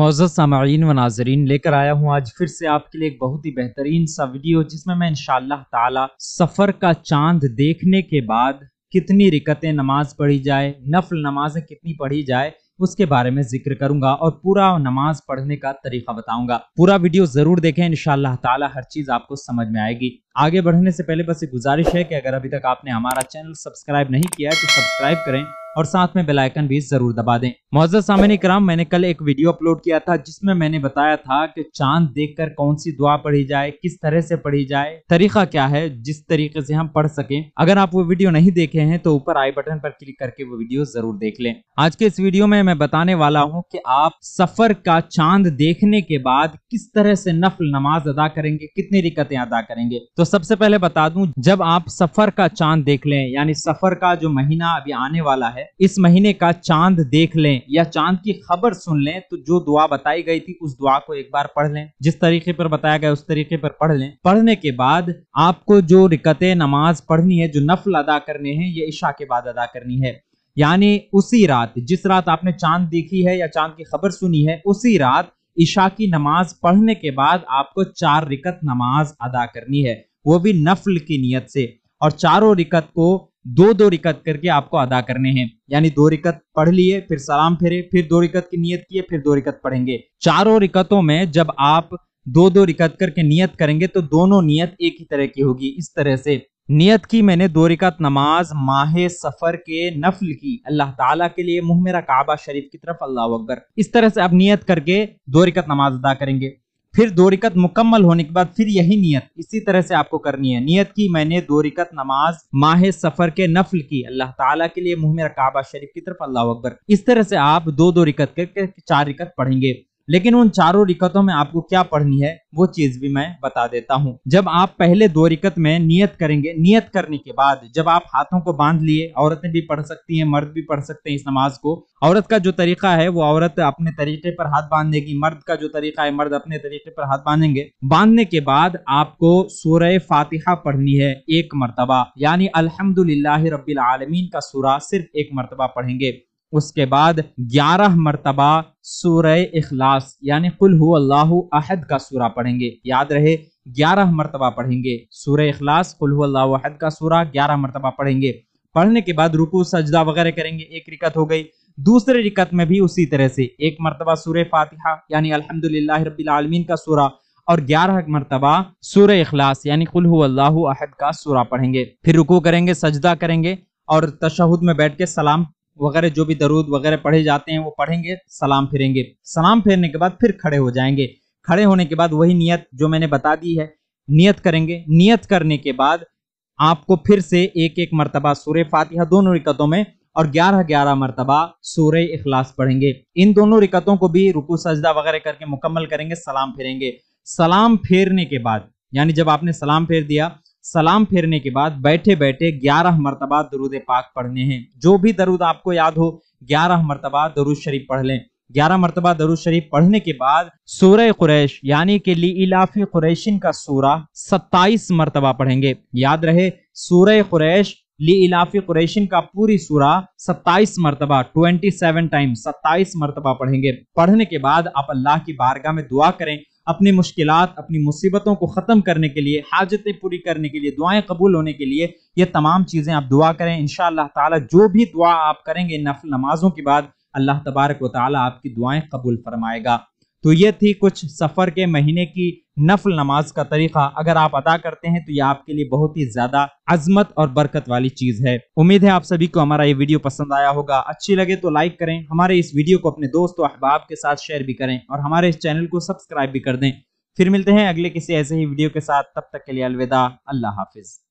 मोजत सामीन व नाजरीन लेकर आया हूँ आज फिर से आपके लिए एक बहुत ही बेहतरीन सा वीडियो जिसमें मैं इनशाला ताला सफ़र का चांद देखने के बाद कितनी रिकतें नमाज पढ़ी जाए नफल नमाजें कितनी पढ़ी जाए उसके बारे में जिक्र करूंगा और पूरा नमाज पढ़ने का तरीका बताऊंगा पूरा वीडियो जरूर देखें इनशाला ताला हर चीज आपको समझ में आएगी आगे बढ़ने से पहले बस एक गुजारिश है कि अगर अभी तक आपने हमारा चैनल सब्सक्राइब नहीं किया है तो सब्सक्राइब करें और साथ में बेलाइकन भी जरूर दबा दें मोजत सामने कराम मैंने कल एक वीडियो अपलोड किया था जिसमें मैंने बताया था कि चांद देखकर कौन सी दुआ पढ़ी जाए किस तरह से पढ़ी जाए तरीका क्या है जिस तरीके से हम पढ़ सके अगर आप वो वीडियो नहीं देखे हैं तो ऊपर आई बटन पर क्लिक करके वो वीडियो जरूर देख लें आज के इस वीडियो में मैं बताने वाला हूँ की आप सफर का चांद देखने के बाद किस तरह से नफल नमाज अदा करेंगे कितनी रिकतें अदा करेंगे तो सबसे पहले बता दू जब आप सफर का चांद देख लें यानी सफर का जो महीना अभी आने वाला है इस महीने का चांद देख लें या चांद की खबर सुन लें तो जो दुआ बताई गई थी उस दुआ को एक बार पढ़ लें जिस तरीके पर बताया गया उस तरीके पर पढ़ लें पढ़ने के बाद आपको जो रिकत नमाज पढ़नी है जो नफल अदा करने हैं ये ईशा के बाद अदा करनी है यानी उसी रात जिस रात आपने चांद देखी है या चांद की खबर सुनी है उसी रात ईशा की नमाज पढ़ने के बाद आपको चार रिकत नमाज अदा करनी है वो भी नफल की नीयत से और चारों रिकत को दो दो रिकत करके आपको अदा करने हैं यानी दो रिकत पढ़ लिए फिर सलाम फेरे फिर दो रिकत की नियत किए फिर दो रिकत पढ़ेंगे चारों रिकतों में जब आप दो दो रिकत करके नियत करेंगे तो दोनों नियत एक ही तरह की होगी इस तरह से नियत की मैंने दो रिकत नमाज माह सफर के नफल की अल्लाह ताला के लिए मुंह मेरा काबा शरीफ की तरफ अल्लाह अकबर इस तरह से आप नियत करके दो रिकत नमाज अदा करेंगे फिर दो रिकत मुकम्मल होने के बाद फिर यही नियत इसी तरह से आपको करनी है नियत की मैंने दो रिकत नमाज माह सफर के नफल की अल्लाह ताला के लिए मुहमेर काबा शरीफ की तरफ अल्लाह अकबर इस तरह से आप दो दो रिकत करके चार रिकत पढ़ेंगे लेकिन उन चारों रिकतों में आपको क्या पढ़नी है वो चीज भी मैं बता देता हूँ जब आप पहले दो रिकत में नियत करेंगे नियत करने के बाद जब आप हाथों को बांध लिए औरतें भी पढ़ सकती हैं मर्द भी पढ़ सकते हैं इस नमाज को औरत का जो तरीका है वो औरत अपने तरीके पर हाथ बांधेगी मर्द का जो तरीका है मर्द अपने तरीके पर हाथ बांधेंगे बांधने के बाद आपको सूरह फातिहा पढ़नी है एक मरतबा यानी अल्हम्दुलिल्लाह रबीआलमीन का सूरा सिर्फ एक मरतबा पढ़ेंगे उसके बाद ग्यारह मरतबा सूर्य इखलास यानी कुल हु अल्लाह अहद का सूरा पढ़ेंगे याद रहे ग्यारह मरतबा पढ़ेंगे सूर्य इखलास कुल हु अल्लाह अहद का सूरा ग्यारह मरतबा पढ़ेंगे पढ़ने के बाद रुकू सजदा वगैरह करेंगे एक रिकत हो गई दूसरे रिकत में भी उसी तरह से एक मरतबा सूर्य फातिहा यानी अलहमदिल्ला रबीआलमीन का सूरा और ग्यारह मरतबा सूर्य इखलास यानी कुल हु अल्लाह अहद का सूरा पढ़ेंगे फिर रुकू करेंगे सजदा करेंगे और तशहद में बैठ के सलाम वगैरह जो भी दरूद वगैरह पढ़े जाते हैं वो पढ़ेंगे सलाम फिरेंगे सलाम फेरने के बाद फिर खड़े हो जाएंगे खड़े होने के बाद वही नियत जो मैंने बता दी है नियत करेंगे नियत करने के बाद आपको फिर से एक एक मरतबा सूर्य फातिहा दोनों रिकतों में और ग्यारह ग्यारह मरतबा सूर्य इखलास पढ़ेंगे इन दोनों रिकतों को भी रुकू सजदा वगैरह करके मुकम्मल करेंगे सलाम फेरेंगे सलाम फेरने के बाद यानी जब आपने सलाम फेर दिया सलाम फेरने के बाद बैठे बैठे ग्यारह मरतबा दरुद पाक पढ़ने हैं जो भी दरुद आपको याद हो ग्यारह मरतबा दरुद शरीफ पढ़ लें ग्यारह मरतबा दरुद शरीफ पढ़ने के बाद सूर्य कुरैश यानी कि ली इलाफी कुरैशिन का सूरा सत्ताईस मरतबा पढ़ेंगे याद रहे सूर्य कुरैश ली इलाफी कुरैशिन का पूरी सूरा 27 मरतबा 27 टाइम 27 मरतबा पढ़ेंगे पढ़ने के बाद आप अल्लाह की बारगाह में दुआ करें अपनी मुश्किल अपनी मुसीबतों को ख़त्म करने के लिए हाजतें पूरी करने के लिए दुआएं कबूल होने के लिए ये तमाम चीज़ें आप दुआ करें इन ताला जो भी दुआ आप करेंगे नफल नमाजों के बाद अल्लाह तबारक व ताली आपकी दुआएं कबूल फरमाएगा तो ये थी कुछ सफ़र के महीने की नफल नमाज का तरीका अगर आप अदा करते हैं तो ये आपके लिए बहुत ही ज़्यादा अजमत और बरकत वाली चीज़ है उम्मीद है आप सभी को हमारा ये वीडियो पसंद आया होगा अच्छी लगे तो लाइक करें हमारे इस वीडियो को अपने दोस्त और अहबाब के साथ शेयर भी करें और हमारे इस चैनल को सब्सक्राइब भी कर दें फिर मिलते हैं अगले किसी ऐसे ही वीडियो के साथ तब तक के लिए अलविदा अल्लाह हाफिज़